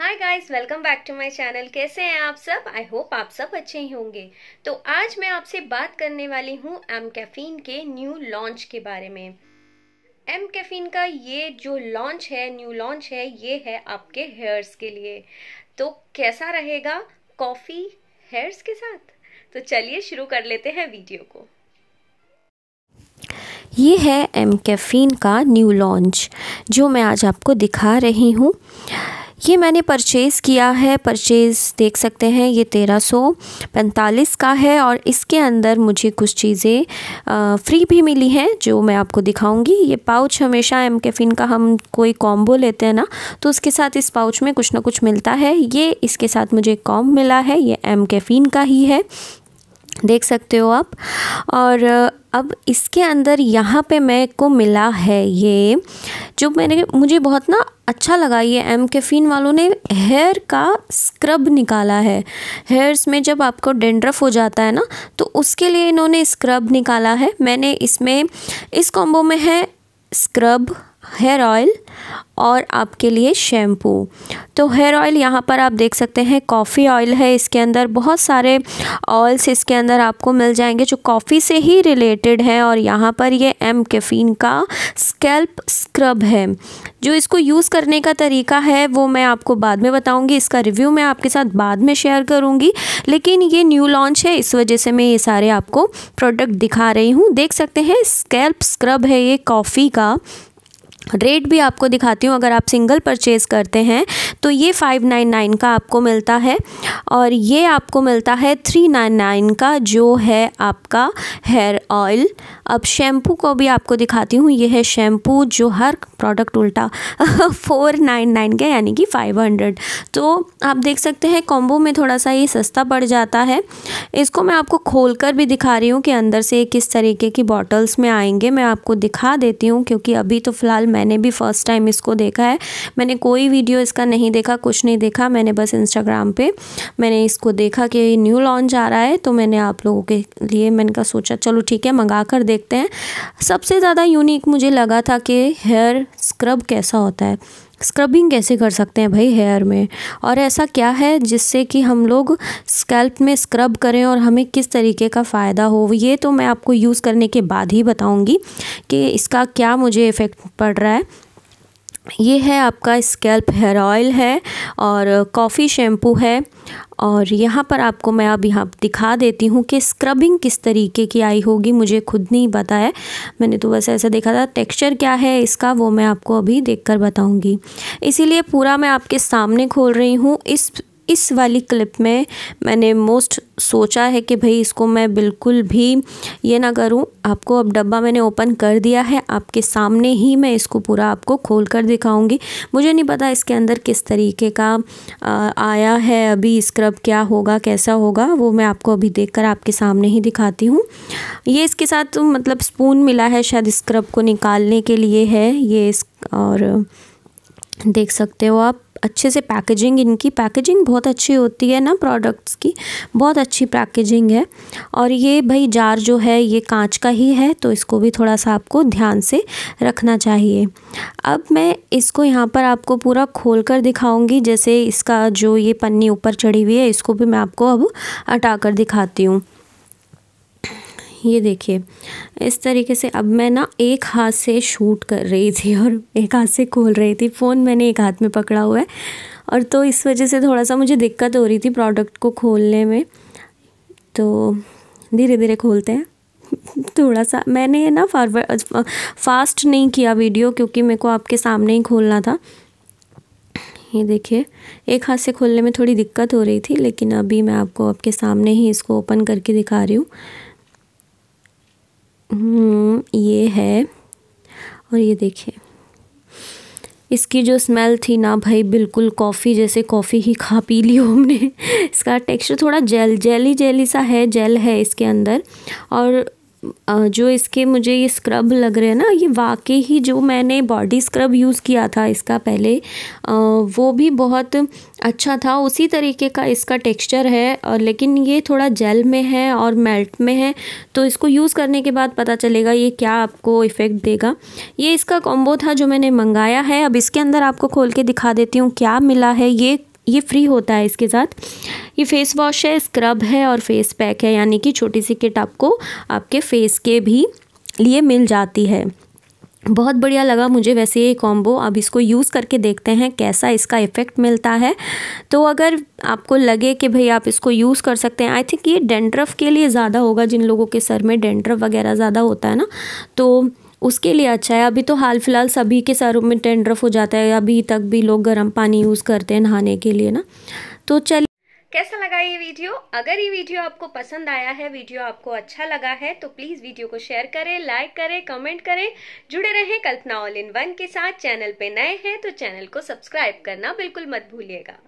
hi guys welcome back to my channel कैसे हैं आप सब आई होप आप सब अच्छे ही होंगे तो आज मैं आपसे बात करने वाली हूँ एम कैफीन के न्यू लॉन्च के बारे में एम कैफीन का ये जो लॉन्च है न्यू लॉन्च है ये है आपके हेयर्स के लिए तो कैसा रहेगा कॉफ़ी हेयर्स के साथ तो चलिए शुरू कर लेते हैं वीडियो को ये है एम कैफीन का न्यू लॉन्च जो मैं आज आपको दिखा रही हूँ ये मैंने परचेज़ किया है परचेज़ देख सकते हैं ये तेरह सौ पैंतालीस का है और इसके अंदर मुझे कुछ चीज़ें फ्री भी मिली हैं जो मैं आपको दिखाऊंगी ये पाउच हमेशा एम कैफिन का हम कोई कॉम्बो लेते हैं ना तो उसके साथ इस पाउच में कुछ ना कुछ मिलता है ये इसके साथ मुझे कॉम मिला है ये एम कैफिन का ही है देख सकते हो आप और अब इसके अंदर यहाँ पे मैं को मिला है ये जो मैंने मुझे बहुत ना अच्छा लगा ये एम कैफिन वालों ने हेयर का स्क्रब निकाला है हेयर्स में जब आपको डेंड्रफ हो जाता है ना तो उसके लिए इन्होंने स्क्रब निकाला है मैंने इसमें इस कॉम्बो में है स्क्रब हेयर ऑयल और आपके लिए शैम्पू तो हेयर ऑयल यहाँ पर आप देख सकते हैं कॉफ़ी ऑयल है इसके अंदर बहुत सारे ऑयल्स इसके अंदर आपको मिल जाएंगे जो कॉफ़ी से ही रिलेटेड हैं और यहाँ पर ये एम कैफीन का स्कैल्प स्क्रब है जो इसको यूज़ करने का तरीका है वो मैं आपको बाद में बताऊँगी इसका रिव्यू मैं आपके साथ बाद में शेयर करूँगी लेकिन ये न्यू लॉन्च है इस वजह से मैं ये सारे आपको प्रोडक्ट दिखा रही हूँ देख सकते हैं स्कैल्प स्क्रब है ये कॉफ़ी का रेट भी आपको दिखाती हूँ अगर आप सिंगल परचेज़ करते हैं तो ये फाइव नाइन नाइन का आपको मिलता है और ये आपको मिलता है थ्री नाइन नाइन का जो है आपका हेयर ऑयल अब शैम्पू को भी आपको दिखाती हूँ ये है शैम्पू जो हर प्रोडक्ट उल्टा फोर नाइन नाइन का यानी कि फाइव हंड्रेड तो आप देख सकते हैं कॉम्बो में थोड़ा सा ये सस्ता पड़ जाता है इसको मैं आपको खोल कर भी दिखा रही हूँ कि अंदर से किस तरीके की बॉटल्स में आएंगे मैं आपको दिखा देती हूँ क्योंकि अभी तो फ़िलहाल मैंने भी फ़र्स्ट टाइम इसको देखा है मैंने कोई वीडियो इसका नहीं देखा कुछ नहीं देखा मैंने बस इंस्टाग्राम पे मैंने इसको देखा कि न्यू लॉन्च आ रहा है तो मैंने आप लोगों के लिए मैंने कहा सोचा चलो ठीक है मंगा कर दे देखते हैं सबसे ज़्यादा यूनिक मुझे लगा था कि हेयर स्क्रब कैसा होता है स्क्रबिंग कैसे कर सकते हैं भाई हेयर में और ऐसा क्या है जिससे कि हम लोग स्कैल्प में स्क्रब करें और हमें किस तरीके का फ़ायदा हो ये तो मैं आपको यूज़ करने के बाद ही बताऊंगी कि इसका क्या मुझे इफ़ेक्ट पड़ रहा है ये है आपका स्कैल्प हेयर ऑयल है और कॉफ़ी शैम्पू है और यहाँ पर आपको मैं अब यहाँ दिखा देती हूँ कि स्क्रबिंग किस तरीके की आई होगी मुझे खुद नहीं पता है मैंने तो बस ऐसा देखा था टेक्सचर क्या है इसका वो मैं आपको अभी देखकर बताऊंगी इसीलिए पूरा मैं आपके सामने खोल रही हूँ इस इस वाली क्लिप में मैंने मोस्ट सोचा है कि भाई इसको मैं बिल्कुल भी ये ना करूँ आपको अब डब्बा मैंने ओपन कर दिया है आपके सामने ही मैं इसको पूरा आपको खोल कर दिखाऊँगी मुझे नहीं पता इसके अंदर किस तरीके का आया है अभी स्क्रब क्या होगा कैसा होगा वो मैं आपको अभी देख कर आपके सामने ही दिखाती हूँ ये इसके साथ मतलब स्पून मिला है शायद स्क्रब को निकालने के लिए है ये इस और देख सकते हो आप अच्छे से पैकेजिंग इनकी पैकेजिंग बहुत अच्छी होती है ना प्रोडक्ट्स की बहुत अच्छी पैकेजिंग है और ये भाई जार जो है ये कांच का ही है तो इसको भी थोड़ा सा आपको ध्यान से रखना चाहिए अब मैं इसको यहाँ पर आपको पूरा खोल कर दिखाऊँगी जैसे इसका जो ये पन्नी ऊपर चढ़ी हुई है इसको भी मैं आपको अब हटा कर दिखाती हूँ ये देखिए इस तरीके से अब मैं ना एक हाथ से शूट कर रही थी और एक हाथ से खोल रही थी फ़ोन मैंने एक हाथ में पकड़ा हुआ है और तो इस वजह से थोड़ा सा मुझे दिक्कत हो रही थी प्रोडक्ट को खोलने में तो धीरे धीरे खोलते हैं थोड़ा सा मैंने ना फारवर्ड फास्ट नहीं किया वीडियो क्योंकि मेरे को आपके सामने ही खोलना था ये देखिए एक हाथ से खोलने में थोड़ी दिक्कत हो रही थी लेकिन अभी मैं आपको आपके सामने ही इसको ओपन करके दिखा रही हूँ हम्म, ये है और ये देखिए इसकी जो स्मेल थी ना भाई बिल्कुल कॉफ़ी जैसे कॉफ़ी ही खा पी ली हमने इसका टेक्सचर थोड़ा जेल जेली जेली सा है जेल है इसके अंदर और जो इसके मुझे ये स्क्रब लग रहे हैं ना ये वाकई ही जो मैंने बॉडी स्क्रब यूज़ किया था इसका पहले वो भी बहुत अच्छा था उसी तरीके का इसका टेक्सचर है और लेकिन ये थोड़ा जेल में है और मेल्ट में है तो इसको यूज़ करने के बाद पता चलेगा ये क्या आपको इफ़ेक्ट देगा ये इसका कॉम्बो था जो मैंने मंगाया है अब इसके अंदर आपको खोल के दिखा देती हूँ क्या मिला है ये ये फ्री होता है इसके साथ ये फेस वॉश है स्क्रब है और फेस पैक है यानी कि छोटी सी किट आपको आपके फेस के भी लिए मिल जाती है बहुत बढ़िया लगा मुझे वैसे ये कॉम्बो अब इसको यूज़ करके देखते हैं कैसा इसका इफ़ेक्ट मिलता है तो अगर आपको लगे कि भाई आप इसको यूज़ कर सकते हैं आई थिंक ये डेंड्रफ के लिए ज़्यादा होगा जिन लोगों के सर में डेंड्रफ वगैरह ज़्यादा होता है ना तो उसके लिए अच्छा है अभी तो हाल फिलहाल सभी के सरों में टेंड्रफ हो जाता है अभी तक भी लोग गर्म पानी यूज़ करते हैं नहाने के लिए ना तो चलिए कैसा लगा ये वीडियो अगर ये वीडियो आपको पसंद आया है वीडियो आपको अच्छा लगा है तो प्लीज़ वीडियो को शेयर करें लाइक करें कमेंट करें जुड़े रहें कल्पना ऑल इन वन के साथ चैनल पे नए हैं तो चैनल को सब्सक्राइब करना बिल्कुल मत भूलिएगा